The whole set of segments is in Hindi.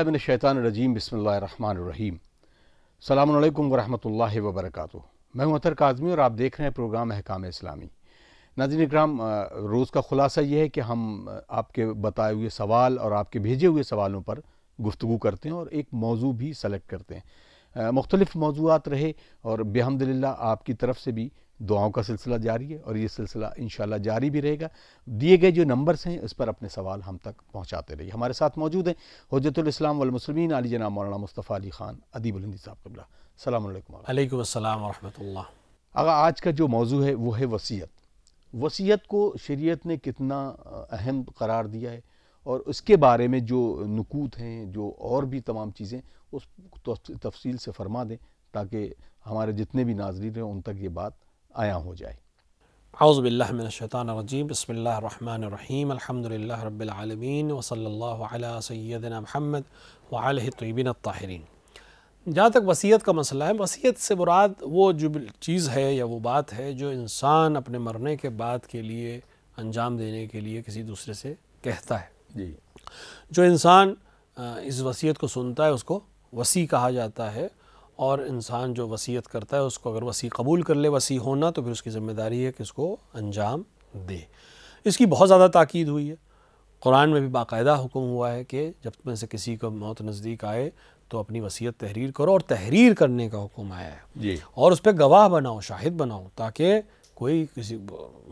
अज़बिनशैतानरजीम मैं हूं अतर काजमी और आप देख रहे हैं प्रोग्राम अहकाम इस्लामी इक्राम रोज़ का ख़ुलासा यह है कि हम आपके बताए हुए सवाल और आपके भेजे हुए सवालों पर गुफ्तु करते हैं और एक मौजू भी सेलेक्ट करते हैं मुख्तलिफ मौजूद रहे और बेहमदिल्ला आपकी तरफ से भी दुआओं का सिलसिला जारी है और ये सिलसिला इन जारी भी रहेगा दिए गए जो नंबर्स हैं उस पर अपने सवाल हम तक पहुँचाते रहिए हमारे साथ मौजूद हैं हजरतलाम वलमसलमिन अली जना मौलाना मुस्तफ़ा अली ख़ान उलंदी साहब कबला सलामकुम अगर आज का जो मौजू है वो है वसीयत वसीयत को शरीयत ने कितना अहम करार दिया है और उसके बारे में जो नकूत हैं जो और भी तमाम चीज़ें उस तफसील से फरमा दें ताकि हमारे जितने भी नाजरीन हैं उन तक ये बात आया हो जाए आउज़बिल्लिनशैतरजीम बसमीम अल्हम्दुलिल्लाह रब्बिलआलमीन वसल्लल्लाहु अला सय्यदना मुहम्मद व आलिहि जहाँ तक वसीयत का मसला है वसीयत से मुराद वो जो चीज़ है या वो बात है जो इंसान अपने मरने के बाद के लिए अंजाम देने के लिए किसी दूसरे से कहता है जी जो इंसान इस वसीयत को सुनता है उसको वसी कहा जाता है और इंसान जो वसीयत करता है उसको अगर वसी कबूल कर ले वसी होना तो फिर उसकी ज़िम्मेदारी है कि उसको अंजाम दे इसकी बहुत ज़्यादा ताक़द हुई है कुरान में भी बाकायदा हुक्म हुआ है कि जब में से किसी को मौत नज़दीक आए तो अपनी वसीयत तहरीर करो और तहरीर करने का हुक्म आया है जी और उस पर गवाह बनाओ शाहिद बनाओ ताकि कोई किसी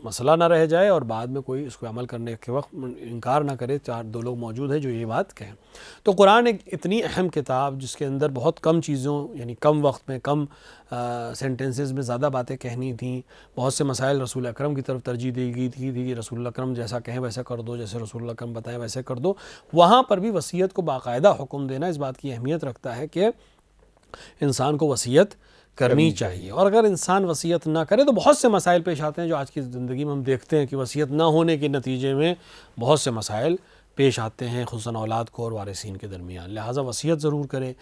मसला ना रह जाए और बाद में कोई इसको अमल करने के वक्त इनकार ना करे चार दो लोग मौजूद हैं जो ये बात कहें तो कुरान एक इतनी अहम किताब जिसके अंदर बहुत कम चीज़ों यानी कम वक्त में कम सेंटेंसेस में ज़्यादा बातें कहनी थी बहुत से मसाइल रसूल अक्रम की तरफ तरजीह दी गई थी, थी कि रसूल अक्रम जैसा कहें वैसा कर दो जैसे रसूल अक्रम बताएं वैसे कर दो वहाँ पर भी वसीयत को बाकायदा हुक्म देना इस बात की अहमियत रखता है कि इंसान को वसीयत करनी चाहिए और अगर इंसान वसीयत ना करे तो बहुत से मसाइल पेश आते हैं जो आज की ज़िंदगी में हम देखते हैं कि वसीयत ना होने के नतीजे में बहुत से मसाइल पेश आते हैं खुसन औलाद को और वारसिन के दरमियान लिहाजा वसीयत ज़रूर करें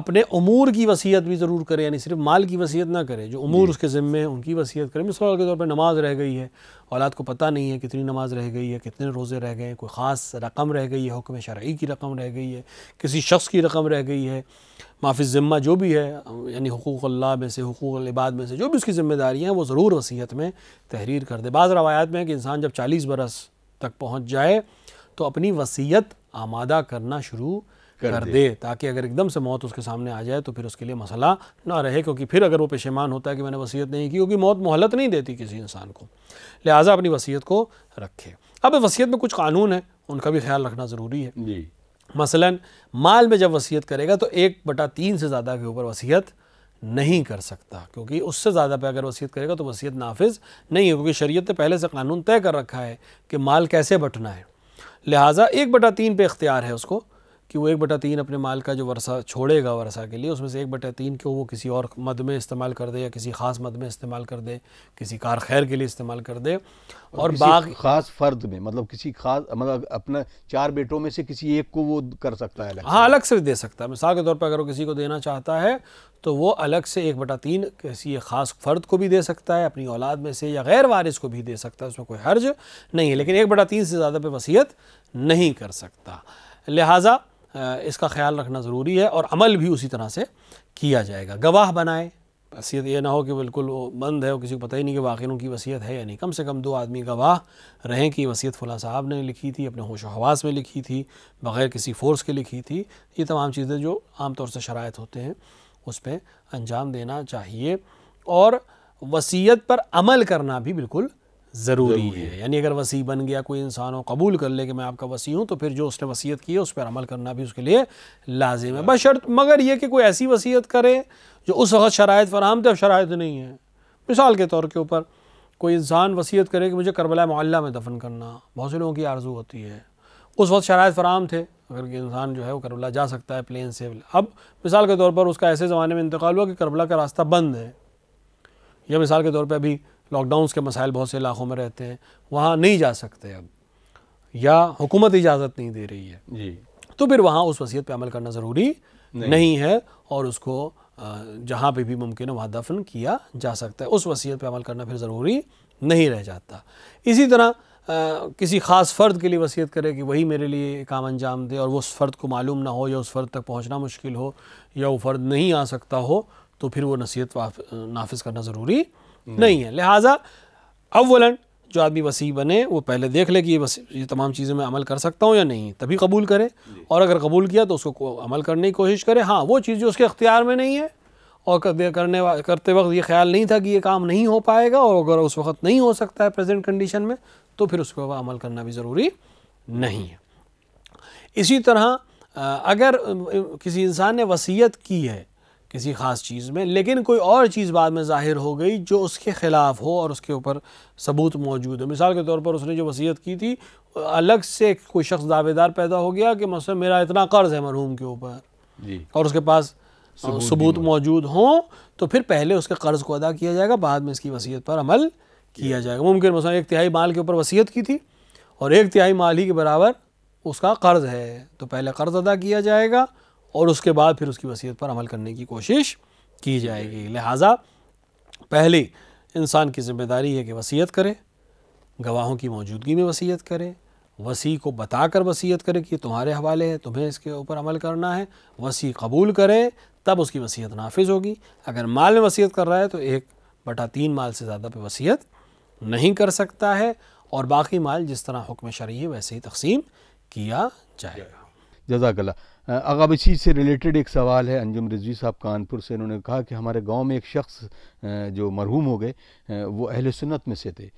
अपने अमूर की वसीयत भी ज़रूर करें यानी सिर्फ माल की वसीयत ना करें जो अमूर उसके ज़िम्मे हैं उनकी वसीयत करें मिसाल के तौर पर नमाज़ रह गई है औलाद को पता नहीं है कितनी नमाज़ रह गई है कितने रोज़े रह गए हैं कोई ख़ास रकम रह गई है हुक्म शरई की रकम रह गई है किसी शख्स की रकम रह गई है माफी ज़िम्मा जो भी है यानी हकूक़ अल्लाह में से हकूक़ इबाद में से जो भी उसकी ज़िम्मेदारियाँ हैं वो ज़रूर वसीयत में तहरीर कर दे बाज़ रवायात में है कि इंसान जब चालीस बरस तक पहुँच जाए तो अपनी वसीयत आमादा करना शुरू कर, कर दे।, दे ताकि अगर एकदम से मौत उसके सामने आ जाए तो फिर उसके लिए मसला ना रहे क्योंकि फिर अगर वो पेशेमान होता है कि मैंने वसीयत नहीं की क्योंकि मौत मोहलत नहीं देती किसी इंसान को लिहाजा अपनी वसीयत को रखे अब वसीयत में कुछ कानून है उनका भी ख्याल रखना ज़रूरी है मसलन माल में जब वसीयत करेगा तो एक बटा तीन से ज़्यादा के ऊपर वसीयत नहीं कर सकता क्योंकि उससे ज़्यादा पे अगर वसीयत करेगा तो वसीयत नाफिज नहीं है क्योंकि शरीयत ने पहले से कानून तय कर रखा है कि माल कैसे बटना है लिहाजा एक बटा तीन पे इख्तियार है उसको कि वो एक बटा तीन अपने माल का जो वर्षा छोड़ेगा वर्षा के लिए उसमें से एक बटा तीन को वो किसी और मद में इस्तेमाल कर दे या किसी ख़ास मद में इस्तेमाल कर दे किसी कार खैर के लिए इस्तेमाल कर दे और, बाग ख़ास फ़र्द में मतलब किसी खास मतलब अपना चार बेटों में से किसी एक को वो कर सकता है हाँ अलग से दे सकता है मिसाल के तौर पर अगर वो किसी को देना चाहता है तो वो अलग से एक बटा तीन किसी ख़ास फ़र्द को भी दे सकता है अपनी औलाद में से या गैर वारिस को भी दे सकता है उसमें कोई हर्ज नहीं है लेकिन एक बटा तीन से ज़्यादा पे वसीयत नहीं कर सकता लिहाजा इसका ख्याल रखना ज़रूरी है और अमल भी उसी तरह से किया जाएगा गवाह बनाए वसीयत ये ना हो कि बिल्कुल वो बंद है और किसी को पता ही नहीं कि वाकई उनकी वसीयत है या नहीं कम से कम दो आदमी गवाह रहें कि वसीयत फ़लाँ साहब ने लिखी थी अपने होश हवास में लिखी थी बग़ैर किसी फ़ोर्स के लिखी थी ये तमाम चीज़ें जो आम तौर से शरात होते हैं उस पर अंजाम देना चाहिए और वसीयत पर अमल करना भी बिल्कुल ज़रूरी है यानी अगर वसी बन गया कोई इंसान हो कबूल कर ले कि मैं आपका वसी हूँ तो फिर जो उसने वसीयत की है उस पर अमल करना भी उसके लिए लाजिम है हाँ। बशर्त मगर यह कि कोई ऐसी वसीयत करे जो उस वक्त शरात फराम थे अब शरात नहीं है मिसाल के तौर के ऊपर कोई इंसान वसीयत करे कि मुझे करबला मोहल्ला में दफन करना बहुत से लोगों की आर्जू होती है उस वक्त शरात फ़राम थे अगर इंसान जो है वो करबला जा सकता है प्लेन से अब मिसाल के तौर पर उसका ऐसे ज़माने में इंतकाल हुआ कि करबला का रास्ता बंद है या मिसाल के तौर पर अभी लॉकडाउन के मसाइल बहुत से इलाकों में रहते हैं वहाँ नहीं जा सकते अब या हुकूमत इजाज़त नहीं दे रही है जी तो फिर वहाँ उस वसीयत पर अमल करना ज़रूरी नहीं।, नहीं है और उसको जहाँ पर भी मुमकिन है वहाँ दफन किया जा सकता है उस वसीयत पर अमल करना फिर ज़रूरी नहीं रह जाता इसी तरह आ, किसी ख़ास फ़र्द के लिए वसीयत करे कि वही मेरे लिए काम अंजाम दे और वो उस फ़र्द को मालूम ना हो या उस फ़र्द तक पहुँचना मुश्किल हो या वो फ़र्द नहीं आ सकता हो तो फिर वो नसीहत नाफिज करना ज़रूरी नहीं है लिहाजा अवलन जो आदमी वसी बने वो पहले देख ले कि ये वसी ये तमाम चीज़ें मैं अमल कर सकता हूँ या नहीं तभी कबूल करे और अगर कबूल किया तो उसको अमल करने की कोशिश करे हाँ वो चीज़ जो उसके अख्तियार में नहीं है और करने करते वक्त ये ख्याल नहीं था कि ये काम नहीं हो पाएगा और अगर उस वक्त नहीं हो सकता है प्रेजेंट कंडीशन में तो फिर उसको अमल करना भी ज़रूरी नहीं है इसी तरह अगर किसी इंसान ने वसीयत की है किसी ख़ास चीज़ में लेकिन कोई और चीज़ बाद में ज़ाहिर हो गई जो उसके ख़िलाफ़ हो और उसके ऊपर सबूत मौजूद हो मिसाल के तौर पर उसने जो वसीयत की थी अलग से कोई शख्स दावेदार पैदा हो गया कि मसलन मेरा इतना कर्ज़ है मरहूम के ऊपर और उसके पास सबूत, सबूत मौजूद हों तो फिर पहले उसके कर्ज़ को अदा किया जाएगा बाद में इसकी वसीयत पर अमल किया जाएगा मुमकिन मसला एक तिहाई माल के ऊपर वसीयत की थी और एक तिहाई माल ही के बराबर उसका कर्ज़ है तो पहले कर्ज़ अदा किया जाएगा और उसके बाद फिर उसकी वसीयत पर अमल करने की कोशिश की जाएगी लिहाजा पहली इंसान की जिम्मेदारी है कि वसीयत करे गवाहों की मौजूदगी में वसीयत करे वसी को बताकर वसीयत करे कि तुम्हारे हवाले है तुम्हें इसके ऊपर अमल करना है वसी कबूल करे तब उसकी वसीयत नाफिज होगी अगर माल में वसीयत कर रहा है तो एक बटा तीन माल से ज़्यादा पे वसीयत नहीं कर सकता है और बाकी माल जिस तरह हुक्म शरी है वैसे ही तकसीम किया जाएगा जजाकला अब इसी से रिलेटेड एक सवाल है अंजुम रिजवी साहब कानपुर से उन्होंने कहा कि हमारे गांव में एक शख्स जो मरहूम हो गए वो अहल सुन्नत में से थे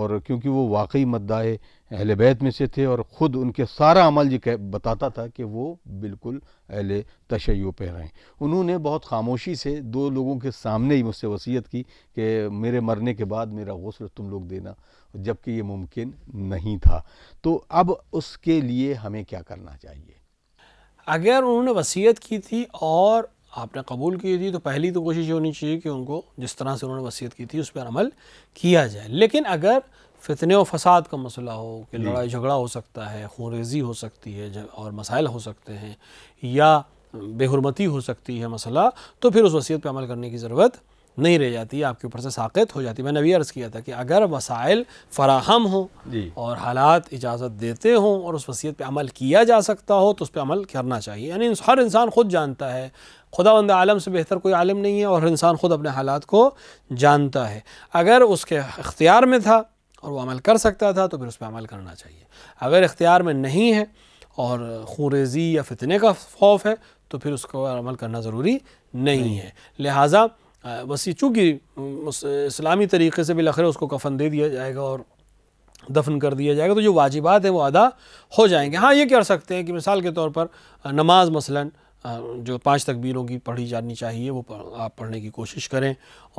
और क्योंकि वो वाकई मद्दाए अहल बैत में से थे और ख़ुद उनके सारा अमल कह बताता था कि वो बिल्कुल अहल तशैय पे रहें उन्होंने बहुत खामोशी से दो लोगों के सामने ही मुझसे वसीयत की कि मेरे मरने के बाद मेरा गौसल तुम लोग देना जबकि ये मुमकिन नहीं था तो अब उसके लिए हमें क्या करना चाहिए अगर उन्होंने वसीयत की थी और आपने कबूल की थी तो पहली तो कोशिश ये होनी चाहिए कि उनको जिस तरह से उन्होंने वसीयत की थी उस पर अमल किया जाए लेकिन अगर फितने व फसाद का मसला हो कि लड़ाई झगड़ा हो सकता है खून रेजी हो सकती है और मसाइल हो सकते हैं या बेहरमती हो सकती है मसला तो फिर उस वसीयत पर अमल करने की ज़रूरत नहीं रह जाती आपके ऊपर से साकित हो जाती मैंने अभी अर्ज़ किया था कि अगर वसाइल फराहम हों और हालात इजाज़त देते हों और उस वसीयत पर अमल किया जा सकता हो तो उस पर अमल करना चाहिए यानी हर इंसान ख़ुद जानता है खुदा बंद आलम से बेहतर कोई आलम नहीं है और हर इंसान ख़ुद अपने हालात को जानता है अगर उसके अख्तियार में था और वह अमल कर सकता था तो फिर उस पर अमल करना चाहिए अगर इख्तियार में नहीं है और खूरेज़ी या फितने का खौफ है तो फिर उसको अमल करना ज़रूरी नहीं है लिहाजा वसी चूँकि इस्लामी तरीके से बिलखिर उसको कफन दे दिया जाएगा और दफन कर दिया जाएगा तो जो वाजिबात हैं वो अदा हो जाएंगे हाँ ये कर सकते हैं कि मिसाल के तौर पर नमाज मसलन जो पांच तकबीरों की पढ़ी जानी चाहिए वो आप पढ़ने की कोशिश करें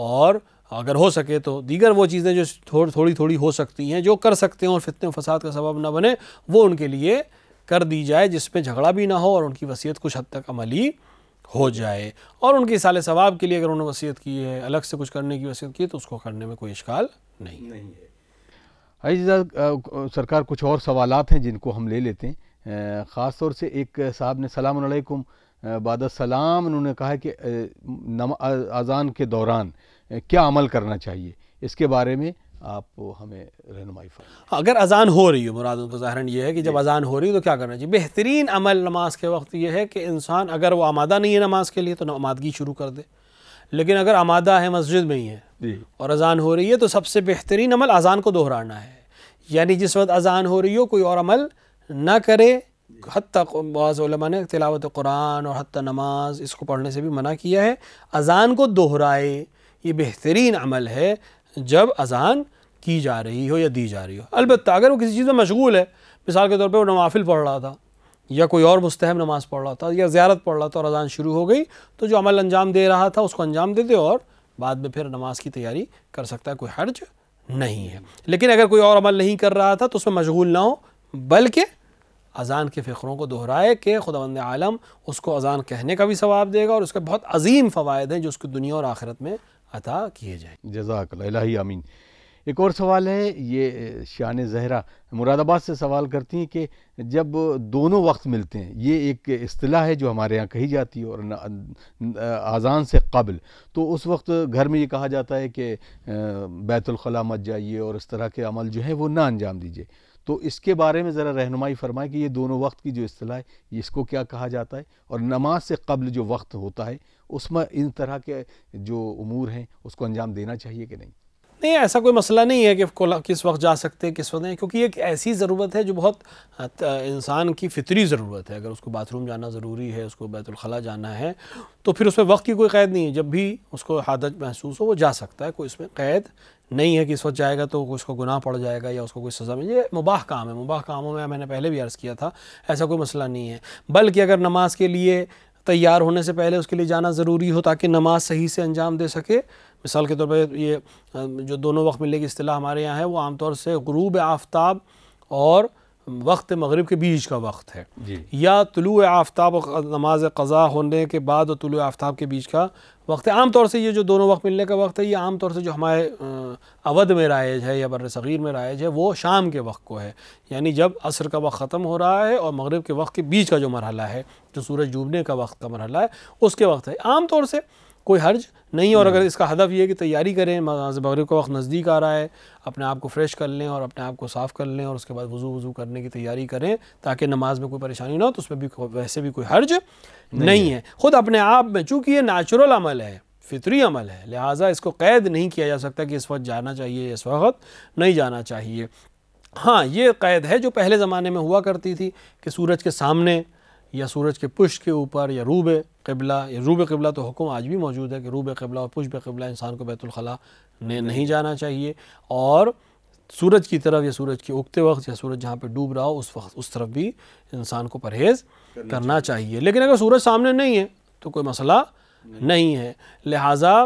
और अगर हो सके तो दीगर वो चीज़ें जो थोड़ थोड़ी थोड़ी हो सकती हैं जो कर सकते हैं और फितने फसाद का सबब ना बने वो उनके लिए कर दी जाए जिसमें झगड़ा भी ना हो और उनकी वसीयत कुछ हद तक अमली हो जाए और उनकी साल सवाब के लिए अगर उन्होंने वसीयत की है अलग से कुछ करने की वसीयत की है तो उसको करने में कोई इश्काल नहीं नहीं है अजीजा सरकार कुछ और सवाल हैं जिनको हम ले लेते हैं ख़ास तौर से एक साहब ने सलामकुम बाद सलाम उन्होंने कहा कि नमा अज़ान के दौरान क्या अमल करना चाहिए इसके बारे में आप हमें रहनमाई हाँ, अगर अजान हो रही हो मुराद उदाहरण यह है कि जब अजान हो रही हो तो क्या करना चाहिए बेहतरीन अमल नमाज के वक्त ये है कि इंसान अगर वह आमादा नहीं है नमाज के लिए तो आमादगी शुरू कर दे लेकिन अगर आमादा है मस्जिद में ही है और अजान हो रही है तो सबसे बेहतरीन अमल अजान को दोहराना है यानी जिस वक्त अजान हो रही हो कोई और अमल ना करे हत्या ने तिलावत कुरान और हती नमाज इसको पढ़ने से भी मना किया है अजान को दोहराए ये बेहतरीन अमल है जब अजान की जा रही हो या दी जा रही हो अलबत् अगर वो किसी चीज़ में मशगूल है मिसाल के तौर पर वो नवाफिल पढ़ रहा था या कोई और मुस्तहम नमाज़ पढ़ रहा था या ज्यारत पढ़ रहा था और अजान शुरू हो गई तो जो अमल अंजाम दे रहा था उसको अंजाम दे दे और बाद में फिर नमाज की तैयारी कर सकता है कोई हर्ज नहीं है लेकिन अगर कोई और अमल नहीं कर रहा था तो उसमें मशगूल ना हो बल्कि अजान के फ़िक्रों को दोहराए कि खुदावंद आलम उसको अजान कहने का भी सवाब देगा और उसके बहुत अजीम फ़वाद हैं जो उसकी दुनिया और आखिरत में अता किए जाए जजाक अमीन एक और सवाल है ये शान जहरा मुरादाबाद से सवाल करती हैं कि जब दोनों वक्त मिलते हैं ये एक अतलाह है जो हमारे यहाँ कही जाती है और आज़ान से कबल तो उस वक्त घर में ये कहा जाता है कि बैतुलखला मत जाइए और इस तरह के अमल जो है वो ना अंजाम दीजिए तो इसके बारे में ज़रा रहनुमाई फरमाए कि ये दोनों वक्त की जो असलाह है इसको क्या कहा जाता है और नमाज से कबल जो वक्त होता है उसमें इन तरह के जो अमूर हैं उसको अंजाम देना चाहिए कि नहीं नहीं ऐसा कोई मसला नहीं है कि किस वक्त जा सकते हैं किस वक्त नहीं क्योंकि एक ऐसी ज़रूरत है जो बहुत हाँ, इंसान की फितरी ज़रूरत है अगर उसको बाथरूम जाना ज़रूरी है उसको बैतुलखला जाना है तो फिर उसमें वक्त की कोई कैद नहीं है जब भी उसको हादत महसूस हो वो जा सकता है कोई इसमें कैद नहीं है कि इस वक्त जाएगा तो उसको गुनाह पड़ जाएगा या उसको कोई सज़ा मिल ये मुबाह काम है मुबाह कामों में मैंने पहले भी अर्ज़ किया था ऐसा कोई मसला नहीं है बल्कि अगर नमाज के लिए तैयार होने से पहले उसके लिए जाना ज़रूरी हो ताकि नमाज सही से अंजाम दे सके मिसाल के तौर पर ये जो दोनों वक्त मिलने की अतलाह हमारे यहाँ है वो आमतौर से गरूब आफ्ताब और वक्त मगरब के बीच का वक्त है या तुलु आफ्ताब नमाज कज़ा होने के बाद और तुलु आफ्ताब के बीच का वक्त है आम तौर से ये जो दोनों वक्त मिलने का वक्त है ये आम तौर से जो हमारे अवध में राइज है या बर सग़ीर में राइज है वो शाम के वक्त को है यानी जब असर का वक्त ख़त्म हो रहा है और मगरब के वक्त के बीच का जो मरहला है जो सूरज डूबने का वक्त का मरहला है उसके वक्त है आम तौर से कोई हर्ज नहीं और अगर इसका हदफ ये है कि तैयारी करें मगरब का वक्त नज़दीक आ रहा है अपने आप को फ्रेश कर लें और अपने आप को साफ़ कर लें और उसके बाद वज़ू वज़ू करने की तैयारी करें ताकि नमाज में कोई परेशानी ना हो तो उसमें भी वैसे भी कोई हर्ज नहीं, नहीं है ख़ुद अपने आप में चूँकि ये नेचुरल अमल है फितरी अमल है लिहाजा इसको कैद नहीं किया जा सकता कि इस वक्त जाना चाहिए इस वक्त नहीं जाना चाहिए हाँ ये कैद है जो पहले ज़माने में हुआ करती थी कि सूरज के सामने या सूरज के पुष्ट के ऊपर या रूब कबला या रूब कबला तो हुक्म आज भी मौजूद है कि रूब कबला और पुष्प कबला इंसान को बैतुलखला ने नहीं जाना चाहिए और सूरज की तरफ या सूरज के उगते वक्त या सूरज जहाँ पर डूब रहा हो उस वक्त उस तरफ भी इंसान को परहेज़ करना, चाहिए।, लेकिन अगर सूरज सामने नहीं है तो कोई मसला नहीं, है लिहाजा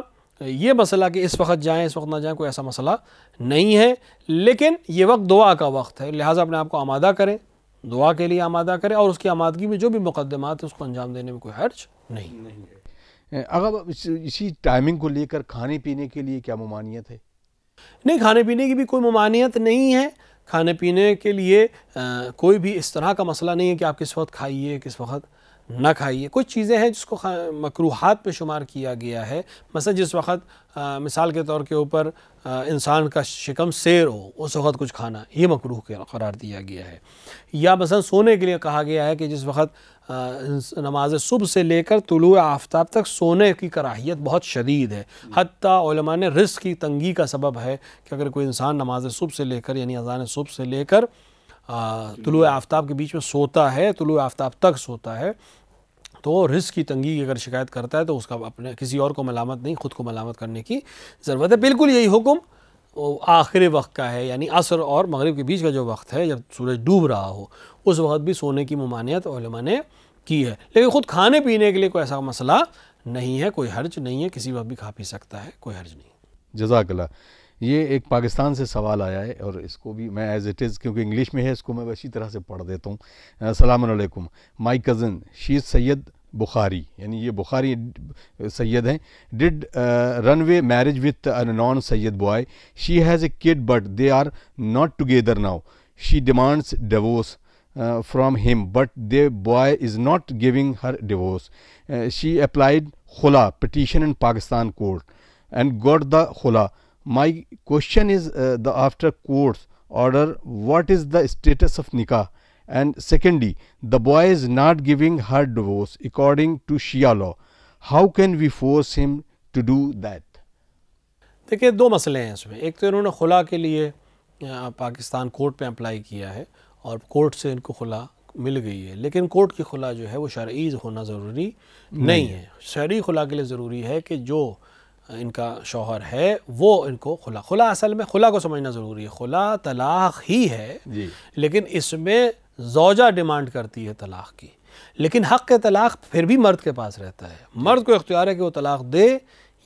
ये मसला कि इस वक्त जाएँ इस वक्त ना जाएँ कोई ऐसा मसला नहीं है लेकिन ये वक्त दुआ का वक्त है लिहाजा अपने आप को आमादा करें दुआ के लिए आमादा करें और उसकी आमादगी में जो भी मुकदमात है उसको अंजाम देने में कोई हर्ज नहीं, है अगर इसी टाइमिंग को लेकर खाने पीने के लिए क्या ममानियत है नहीं खाने पीने की भी कोई ममानियत नहीं है खाने पीने के लिए आ, कोई भी इस तरह का मसला नहीं है कि आप किस वक्त खाइए किस वक्त ना खाइए कुछ चीज़ें हैं जिसको मकरूहत पे शुमार किया गया है मसल जिस वक्त मिसाल के तौर के ऊपर इंसान का शिकम शेर हो उस वक्त कुछ खाना ये मकरूह करार दिया गया है या मसल सोने के लिए कहा गया है कि जिस वक्त नमाज सुबह से लेकर तुलु आफ्ताब तक सोने की कराहियत बहुत शदीद है हतीमा ने रिस्क की तंगी का सबब है कि अगर कोई इंसान नमाज सुबह से लेकर यानी अजान सुबह से लेकर तुलु आफ्ताब के बीच में सोता है तुलु आफ्ताब तक सोता है तो रिस्क की तंगी की अगर शिकायत करता है तो उसका अपने किसी और को मलामत नहीं ख़ुद को मलामत करने की ज़रूरत है बिल्कुल यही हुक्म आखिरी वक्त का है यानी असर और मगरब के बीच का जो वक्त है जब सूरज डूब रहा हो उस वक्त भी सोने की ममानियत ने की है लेकिन ख़ुद खाने पीने के लिए कोई ऐसा मसला नहीं है कोई हर्ज नहीं है किसी वक्त भी खा पी सकता है कोई हर्ज नहीं जजाकला ये एक पाकिस्तान से सवाल आया है और इसको भी मैं एज़ इट इज़ क्योंकि इंग्लिश में है इसको मैं अच्छी तरह से पढ़ देता हूँ सलामकुम my cousin she's Syed Bukhari यानी ये बुखारी सैयद हैं did runaway marriage with non Syed boy she has a kid but they are not together now she demands divorce from him but the boy is not giving her divorce she applied खुला petition in Pakistan court and got the खुला my question is uh, the after courts order what is the status of nikah and secondly the boy is not giving her divorce according to shia law how can we force him to do that देखिए दो मसले हैं इसमें एक तो इन्होंने खुला के लिए पाकिस्तान कोर्ट में अप्लाई किया है और कोर्ट से इनको खुला मिल गई है लेकिन कोर्ट की खुला जो है वो शर्ई होना ज़रूरी नहीं, नहीं है शर्ई खुला के लिए ज़रूरी है कि जो इनका शोहर है वो इनको खुला खुला असल में खुला को समझना ज़रूरी है खुला तलाक ही है लेकिन इसमें जोजा डिमांड करती है तलाक की लेकिन हक के तलाक फिर भी मर्द के पास रहता है मर्द को इख्तियार है कि वो तलाक दे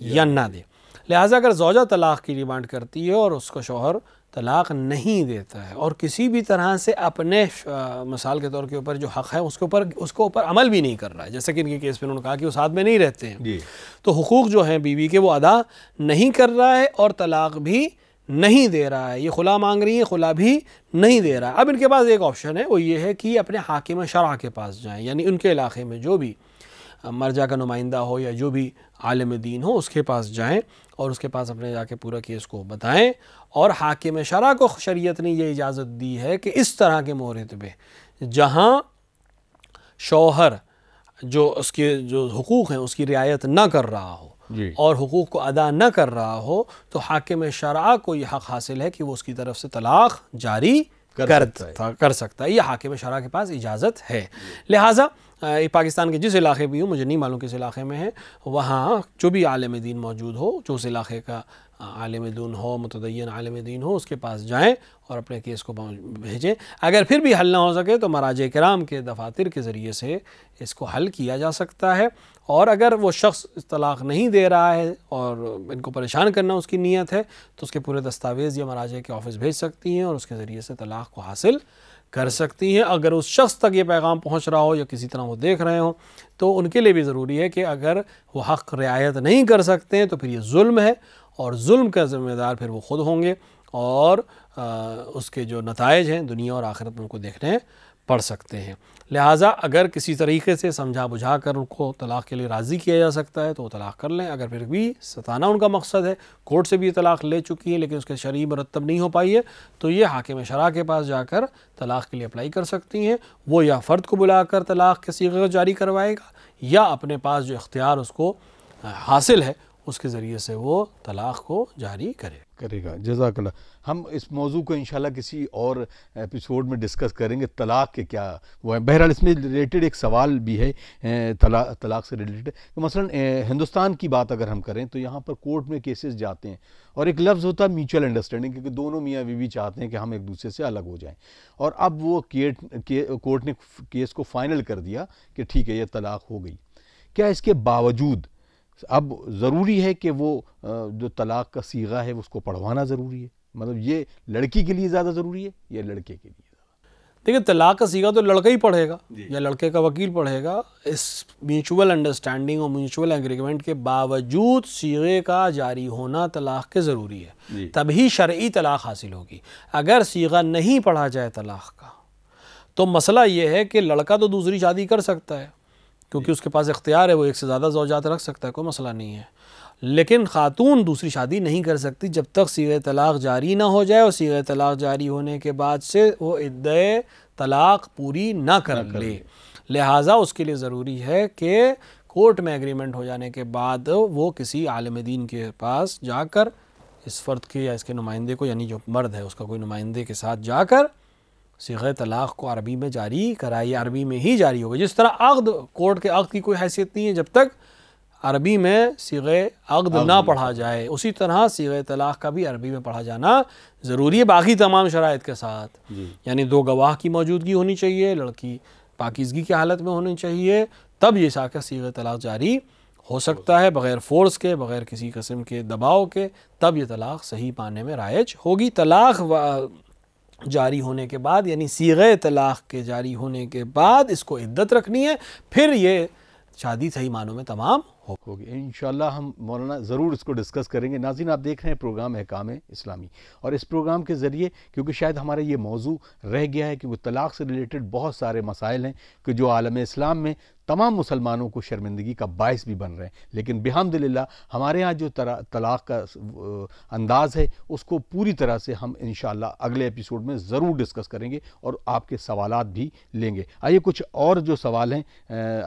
या ना दे लिहाजा अगर जोजा तलाक की डिमांड करती है और उसका शोहर तलाक़ नहीं देता है और किसी भी तरह से अपने मिसाल के तौर के ऊपर जो हक़ है उसके ऊपर उसके ऊपर अमल भी नहीं कर रहा है जैसे कि इनके केस में उन्होंने कहा कि वो साथ में नहीं रहते हैं तो हकूक़ जो हैं बीवी के वो अदा नहीं कर रहा है और तलाक़ भी नहीं दे रहा है ये खुला मांग रही है खुला भी नहीं दे रहा है अब इनके पास एक ऑप्शन है वो ये है कि अपने हाकिम शराह के पास जाएँ यानी उनके इलाके में जो भी मर्जा का नुमाइंदा हो या जो भी आलम दीन हो उसके पास जाएं और उसके पास अपने जाके पूरा केस को बताएं और हाकिम शरा को शरीयत ने यह इजाज़त दी है कि इस तरह के मोहरत पे जहाँ शौहर जो उसके जो हकूक़ हैं उसकी रियायत ना कर रहा हो और हकूक़ को अदा न कर रहा हो तो हाकिम शरा को यह हक़ हासिल है कि वो उसकी तरफ से तलाक़ जारी कर, सकता है, कर सकता है यह हाकिम शरा के पास इजाज़त है लिहाजा ये पाकिस्तान के जिस इलाके भी हो मुझे नहीं मालूम किस इलाके में है वहाँ जो भी आलम दीन मौजूद हो जो उस इलाके का आलम दीन हो मतदीन आलम दीन हो उसके पास जाएँ और अपने केस को भेजें अगर फिर भी हल ना हो सके तो महाराज कराम के दफातर के ज़रिए से इसको हल किया जा सकता है और अगर वो शख्स तलाक़ नहीं दे रहा है और इनको परेशान करना उसकी नीयत है तो उसके पूरे दस्तावेज़ या महाराज के ऑफ़िस भेज सकती हैं और उसके ज़रिए से तलाक़ को हासिल कर सकती हैं अगर उस शख्स तक ये पैगाम पहुंच रहा हो या किसी तरह वो देख रहे हों तो उनके लिए भी ज़रूरी है कि अगर वो हक़ रियायत नहीं कर सकते हैं तो फिर ये जुल्म है और जुल्म का ज़िम्मेदार फिर वो ख़ुद होंगे और आ, उसके जो नतज हैं दुनिया और आखिरत में उनको देखने पड़ सकते हैं लिहाजा अगर किसी तरीके से समझा बुझा कर उनको तलाक़ के लिए राज़ी किया जा सकता है तो वो तलाक़ कर लें अगर फिर भी सताना उनका मकसद है कोर्ट से भी तलाक़ ले चुकी है लेकिन उसके शरीय मरतब नहीं हो पाई है तो ये हाकिम शरा के पास जाकर तलाक़ के लिए अप्लाई कर सकती हैं वो या फ़र्द को बुलाकर तलाक़ के सीगे जारी करवाएगा या अपने पास जो इख्तियार उसको हासिल है उसके ज़रिए से वो तलाक़ को जारी करे करेगा जजाकला हम इस मौजू को इनशाला किसी और एपिसोड में डिस्कस करेंगे तलाक़ के क्या वो है बहरहाल इसमें रिलेटेड एक सवाल भी है तला, तलाक़ से रिलेटेड तो मसलन हिंदुस्तान की बात अगर हम करें तो यहाँ पर कोर्ट में केसेस जाते हैं और एक लफ्ज़ होता है म्यूचुअल अंडरस्टैंडिंग क्योंकि दोनों मियाँ बीवी चाहते हैं कि हम एक दूसरे से अलग हो जाएँ और अब वो केट के, कोर्ट ने केस को फाइनल कर दिया कि ठीक है यह तलाक़ हो गई क्या इसके बावजूद अब ज़रूरी है कि वो जो तलाक का सीगा है उसको पढ़वाना ज़रूरी है मतलब ये लड़की के लिए ज़्यादा ज़रूरी है या लड़के के लिए देखिए तलाक का सीगा तो लड़का ही पढ़ेगा या लड़के का वकील पढ़ेगा इस म्यूचुअल अंडरस्टैंडिंग और म्यूचुअल एग्रीमेंट के बावजूद सीगे का जारी होना तलाक के ज़रूरी है तभी शर्य तलाक हासिल होगी अगर सीगा नहीं पढ़ा जाए तलाक का तो मसला यह है कि लड़का तो दूसरी शादी कर सकता है क्योंकि उसके पास इख्तियार है वो एक से ज़्यादा जोजात रख सकता है कोई मसला नहीं है लेकिन ख़ातून दूसरी शादी नहीं कर सकती जब तक सीर तलाक़ जारी ना हो जाए और सीर तलाक़ जारी होने के बाद से वो इद तलाक़ पूरी ना कर ले लिहाजा उसके लिए ज़रूरी है कि कोर्ट में एग्रीमेंट हो जाने के बाद वो किसी आलम दीन के पास जाकर इस फ़र्द के या इसके नुमाइंदे को यानी जो मर्द है उसका कोई नुमाइंदे के साथ जाकर सिग तलाक़ को अरबी में जारी कराइए अरबी में ही जारी होगा जिस तरह अगद कोर्ट के अगद की कोई हैसियत नहीं है जब तक अरबी में सिग अगद ना पढ़ा जाए उसी तरह सिग तलाक़ का भी अरबी में पढ़ा जाना ज़रूरी है बाकी तमाम शराइ के साथ यानी दो गवाह की मौजूदगी होनी चाहिए लड़की पाकिजगी की हालत में होनी चाहिए तब ये साका सीग तलाक़ जारी हो सकता है बग़ैर फोर्स के बग़ैर किसी कस्म के दबाव के तब ये तलाक़ सही पाने में राइज होगी तलाक़ जारी होने के बाद यानी सीगे तलाक़ के जारी होने के बाद इसको इद्दत रखनी है फिर ये शादी सही मानों में तमाम हो होगी इन हम मौलाना ज़रूर इसको डिस्कस करेंगे नाजिन आप देख रहे हैं प्रोग्राम है इस्लामी और इस प्रोग्राम के ज़रिए क्योंकि शायद हमारा ये मौजू रह गया है कि वो तलाक़ से रिलेटेड बहुत सारे मसाइल हैं कि जो आलम इस्लाम में तमाम मुसलमानों को शर्मिंदगी का बायस भी बन रहे हैं लेकिन बेहमदिल्ला हमारे यहाँ जो तलाक का अंदाज़ है उसको पूरी तरह से हम इन अगले एपिसोड में ज़रूर डिस्कस करेंगे और आपके सवाल भी लेंगे आइए कुछ और जो सवाल हैं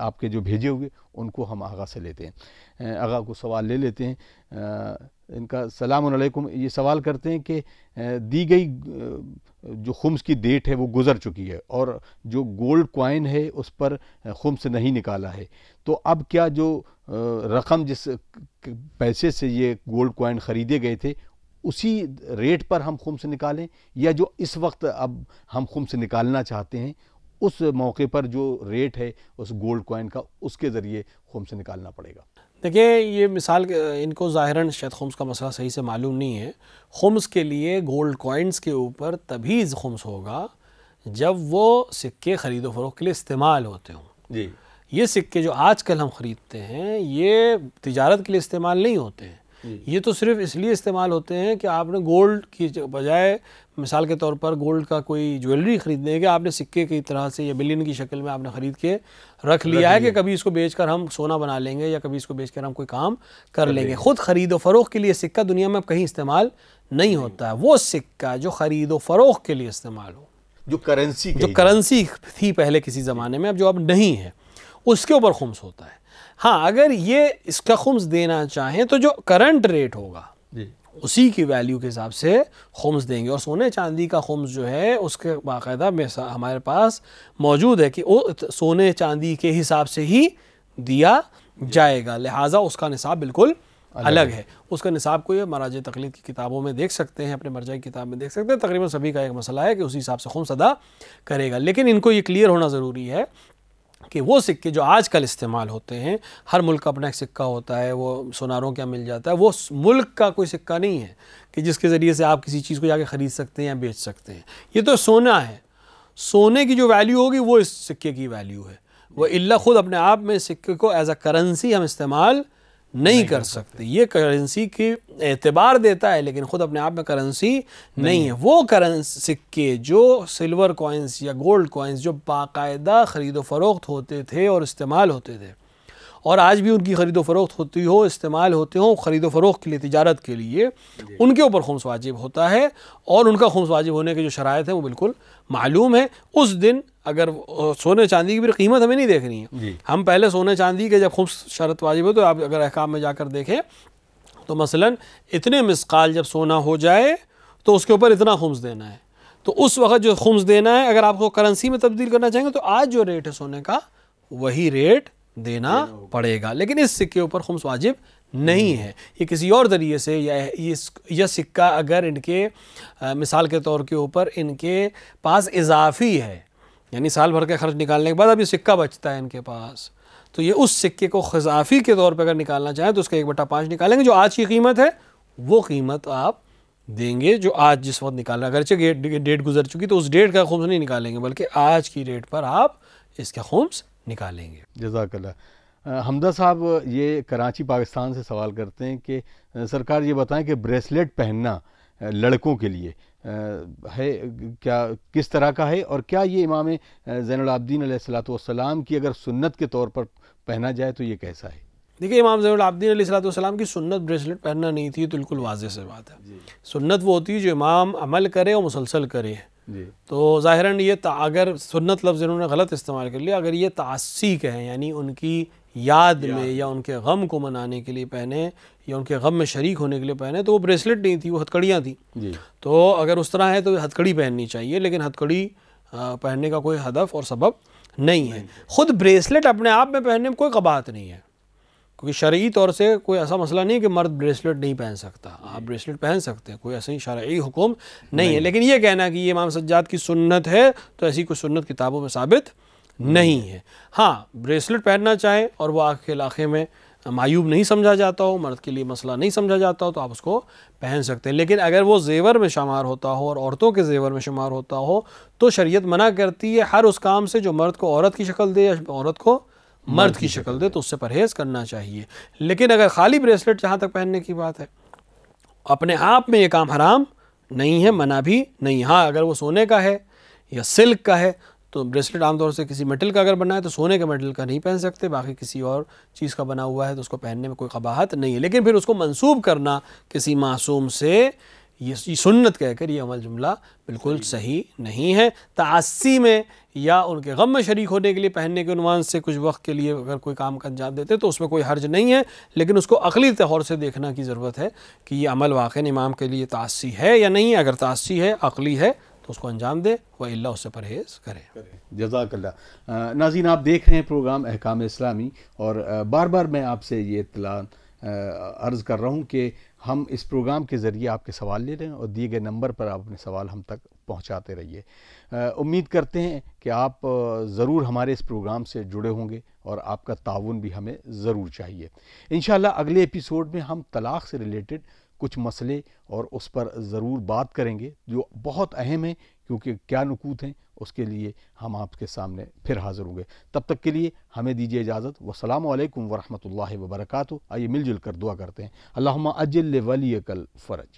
आपके जो भेजे हुए उनको हम आगा से लेते हैं आगा को सवाल ले लेते हैं इनका सलाम ये सवाल करते हैं कि दी गई जो खुम्स की डेट है वो गुज़र चुकी है और जो गोल्ड क्वाइन है उस पर खुम्स नहीं निकाला है तो अब क्या जो रकम जिस पैसे से ये गोल्ड क्वाइन ख़रीदे गए थे उसी रेट पर हम खुम्स निकालें या जो इस वक्त अब हम खुम्स निकालना चाहते हैं उस मौके पर जो रेट है उस गोल्ड क्वाइन का उसके ज़रिए खुम्स निकालना पड़ेगा देखिए ये मिसाल इनको ज़ाहिरन शायद खुम्स का मसला सही से मालूम नहीं है खुम्स के लिए गोल्ड कॉइन्स के ऊपर तभी खुम्स होगा जब वो सिक्के ख़रीदो फरोख के लिए इस्तेमाल होते हों जी ये सिक्के जो आजकल हम ख़रीदते हैं ये तजारत के लिए इस्तेमाल नहीं होते हैं हम्म। ये तो सिर्फ इसलिए इस्तेमाल होते हैं कि आपने गोल्ड की बजाय मिसाल के तौर पर गोल्ड का कोई ज्वेलरी ख़रीदने के आपने सिक्के की तरह से या बिलियन की शक्ल में आपने ख़रीद के रख लिया है कि कभी इसको बेचकर हम सोना बना लेंगे या कभी इसको बेचकर हम कोई काम कर लेंगे ख़ुद ख़रीद व फ़रोख के लिए सिक्का दुनिया में अब कहीं इस्तेमाल नहीं होता है वो सिक्का जो ख़रीद व फ़रोख के लिए इस्तेमाल हो जो करेंसी जो करेंसी थी पहले किसी ज़माने में अब जो अब नहीं है उसके ऊपर खुम्स होता है हाँ अगर ये इसका खुम्स देना चाहें तो जो करंट रेट होगा उसी की वैल्यू के हिसाब से खुम्स देंगे और सोने चांदी का खुम्स जो है उसके बाकायदा हमारे पास मौजूद है कि वो सोने चांदी के हिसाब से ही दिया जाएगा लिहाजा उसका निसाब बिल्कुल अलग, अलग है उसका निसाब को ये मराज तकलीद की किताबों में देख सकते हैं अपने मरजा की किताब में देख सकते हैं तकरीबन सभी का एक मसला है कि उसी हिसाब से खुम्स अदा करेगा लेकिन इनको ये क्लियर होना ज़रूरी है कि वो सिक्के जो आजकल इस्तेमाल होते हैं हर मुल्क का अपना एक सिक्का होता है वो सोनारों का मिल जाता है वो मुल्क का कोई सिक्का नहीं है कि जिसके ज़रिए से आप किसी चीज़ को जाके ख़रीद सकते हैं या बेच सकते हैं ये तो सोना है सोने की जो वैल्यू होगी वो इस सिक्के की वैल्यू है वह अल्ला ख़ुद अपने आप में सिक्के को एज अ करेंसी हम इस्तेमाल नहीं, नहीं कर सकते ये करेंसी के एतबार देता है लेकिन ख़ुद अपने आप में करेंसी नहीं, नहीं है वो करेंसी सिक्के जो सिल्वर कॉइन्स या गोल्ड कॉइन्स जो बाकायदा ख़रीदो फरोख्त होते थे और इस्तेमाल होते थे और आज भी उनकी ख़रीदो फरोख्त होती हो इस्तेमाल होते हो ख़रीदो फ़रोख्त के लिए तजारत के लिए उनके ऊपर खुमस वाजिब होता है और उनका खुमस वाजिब होने के जो शरात हैं वो बिल्कुल मालूम है उस दिन अगर सोने चांदी की भी कीमत हमें नहीं देखनी है हम पहले सोने चांदी के जब खूब शरत वाजिब हो तो आप अगर अहकाम में जाकर देखें तो मसलन इतने मिसकाल जब सोना हो जाए तो उसके ऊपर इतना खुम्स देना है तो उस वक्त जो खुम्स देना है अगर आपको करेंसी में तब्दील करना चाहेंगे तो आज जो रेट है सोने का वही रेट देना पड़ेगा लेकिन इस सिक्के ऊपर खुम्स वाजिब नहीं है ये किसी और तरीके से या इस यह सिक्का अगर इनके आ, मिसाल के तौर के ऊपर इनके पास इजाफी है यानी साल भर का खर्च निकालने के बाद अभी सिक्का बचता है इनके पास तो ये उस सिक्के को खजाफी के तौर पर अगर निकालना चाहें तो उसका एक बटा पाँच निकालेंगे जो आज की कीमत है वो कीमत आप देंगे जो आज जिस वक्त निकालना अगरचे डेट गुजर चुकी तो उस डेट का खूम्स नहीं निकालेंगे बल्कि आज की डेट पर आप इसका खुम्स निकालेंगे जजाकल्ला हमदा साहब ये कराची पाकिस्तान से सवाल करते हैं कि सरकार ये बताएं कि ब्रेसलेट पहनना लड़कों के लिए है क्या किस तरह का है और क्या ये इमाम ज़ैनआबद्दीन सलाम की अगर सुन्नत के तौर पर पहना जाए तो ये कैसा है देखिए इमाम ज़ैनआबद्दीन सलाम की सुन्नत ब्रेसलेट पहनना नहीं थी तो बिल्कुल वाजह से बात है सुन्नत वो होती है जो इमाम अमल करे और मुसलसल करे तो ज़ाहिर ये अगर सुन्नत लफ्ज़ इन्होंने गलत इस्तेमाल कर लिया अगर ये तासी कहें यानी उनकी याद में या उनके गम को मनाने के लिए पहने या उनके गम में शरीक होने के लिए पहने तो वो ब्रेसलेट नहीं थी वो हथकड़ियाँ थी तो अगर उस तरह है तो हथकड़ी पहननी चाहिए लेकिन हथकड़ी पहनने का कोई हदफ और सबब नहीं है ख़ुद ब्रेसलेट अपने आप में पहनने में कोई कबाहत नहीं है क्योंकि शर्य तौर से कोई ऐसा मसला नहीं कि मर्द ब्रेसलेट नहीं पहन सकता आप ब्रेसलेट पहन सकते हैं कोई ही शर्यी हुक्म नहीं, नहीं है लेकिन ये कहना कि ये इमाम सज्जाद की सुन्नत है तो ऐसी कोई सुन्नत किताबों में साबित नहीं है हाँ ब्रेसलेट पहनना चाहे और वो आँख के इलाके में मायूब नहीं समझा जाता हो मर्द के लिए मसला नहीं समझा जाता हो तो आप उसको पहन सकते हैं लेकिन अगर वो जेवर में शुमार होता हो और औरतों के जेवर में शुमार होता हो तो शरीयत मना करती है हर उस काम से जो मर्द को औरत की शक्ल दे या औरत को मर्द की शक्ल दे तो उससे परहेज़ करना चाहिए लेकिन अगर खाली ब्रेसलेट जहाँ तक पहनने की बात है अपने आप में ये काम हराम नहीं है मना भी नहीं हाँ अगर वो सोने का है या सिल्क का है तो ब्रेसलेट आमतौर से किसी मेटल का अगर बना है तो सोने के मेटल का नहीं पहन सकते बाकी किसी और चीज़ का बना हुआ है तो उसको पहनने में कोई कबाहत नहीं है लेकिन फिर उसको मनसूब करना किसी मासूम से ये सुन्नत कहकर ये अमल जुमला बिल्कुल सही नहीं है तासी में या उनके गम में शरीक होने के लिए पहनने के अनुमान से कुछ वक्त के लिए अगर कोई काम का अंजाम देते तो उसमें कोई हर्ज नहीं है लेकिन उसको अकली तौर से देखना की ज़रूरत है कि ये अमल वाक़ इमाम के लिए तासी है या नहीं अगर तासी है अकली है तो उसको अंजाम दे वह अल्लाह उससे परहेज़ करें जजाकल्ला नाजीन आप देख रहे हैं प्रोग्राम अहकाम इस्लामी और बार बार मैं आपसे ये इतला अर्ज़ कर रहा हूँ कि हम इस प्रोग्राम के ज़रिए आपके सवाल ले रहे हैं और दिए गए नंबर पर आप अपने सवाल हम तक पहुँचाते रहिए उम्मीद करते हैं कि आप ज़रूर हमारे इस प्रोग्राम से जुड़े होंगे और आपका ताउन भी हमें ज़रूर चाहिए इन अगले एपिसोड में हम तलाक़ से रिलेटेड कुछ मसले और उस पर ज़रूर बात करेंगे जो बहुत अहम है क्योंकि क्या नकूत हैं उसके लिए हम आपके सामने फिर हाज़िर होंगे तब तक के लिए हमें दीजिए इजाज़त वसलम वरम वबरक आइए मिलजुल कर दुआ करते हैं अल्लाह अजल वली कल फ़रज